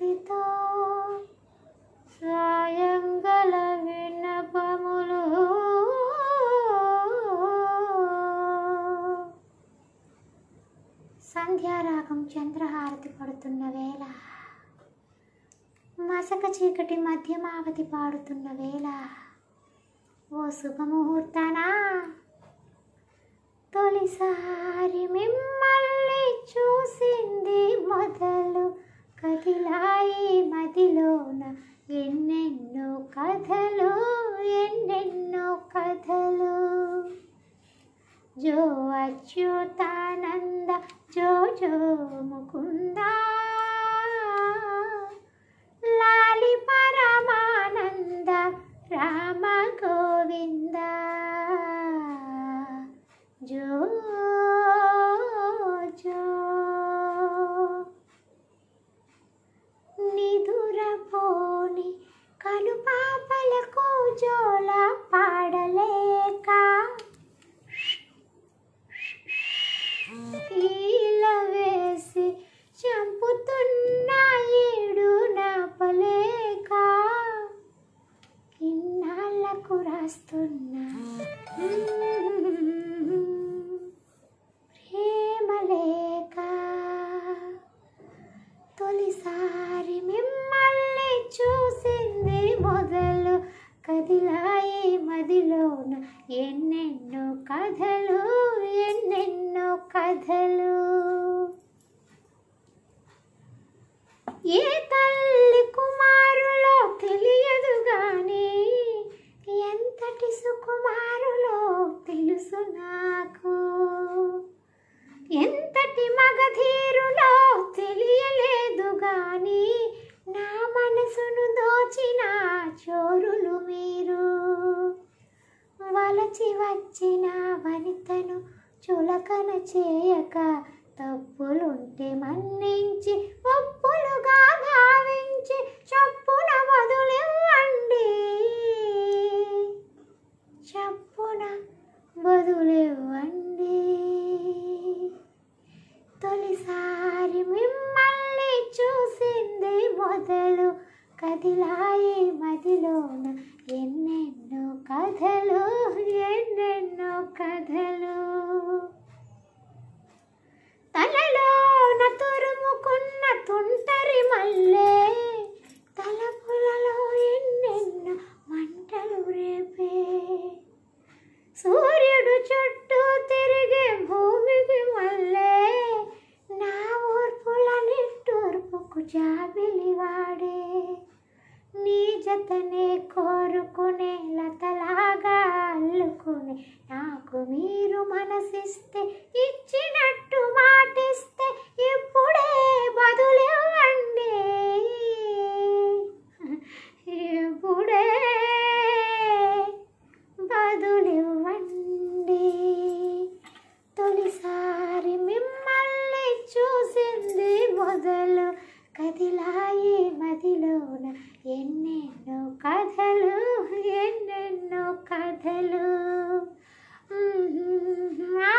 భక్తితో స్వయంగల విన్నపములు సంధ్యారాగం చంద్రహారతి పడుతున్న వేళ మసక చీకటి మధ్యమావతి పాడుతున్న వేళ ఓ శుభముహూర్తనా తొలిసారి మిమ్మల్ని చూసి जो अच्युतानंद जो जो मुकुंदा కదిలాయే మదిలోన ఎన్నెన్నో కథలు ఎన్నెన్నో కథలు ఏ తల్లి కుమారులో తెలియదు గాని ఎంతటి సుకుమారులో తెలుసు నాకు ఎంతటి మగధీ మరచి వచ్చిన వనితను చులకన చేయక తప్పులుంటే మన్నించి ఒప్పులుగా భావించి చప్పున వదులివ్వండి చప్పున వదులివ్వండి తొలిసారి మిమ్మల్ని చూసింది మొదలు కదిలాయి మదిలోన ఎన్నెన్నో కథలు ఎన్నెన్నో కథలు తలలోన తురుముకున్న తుంటరి మల్లే తలపులలో ఎన్నెన్నో మంటలు రేపే సూర్యుడు చుట్టూ తిరిగే భూమికి మల్లే నా ఊర్పుల నిట్టూర్పుకు జా చేతనే కోరుకునే లతలాగా అల్లుకునే నాకు మీరు మనసిస్తే ఇచ్చినట్టు మాటిస్తే ఇప్పుడే బదులివ్వండి ఇప్పుడే బదులివ్వ హాయే మదిలోన ఎన్నెన్నో కథలు ఎన్నెన్నో కథలు మా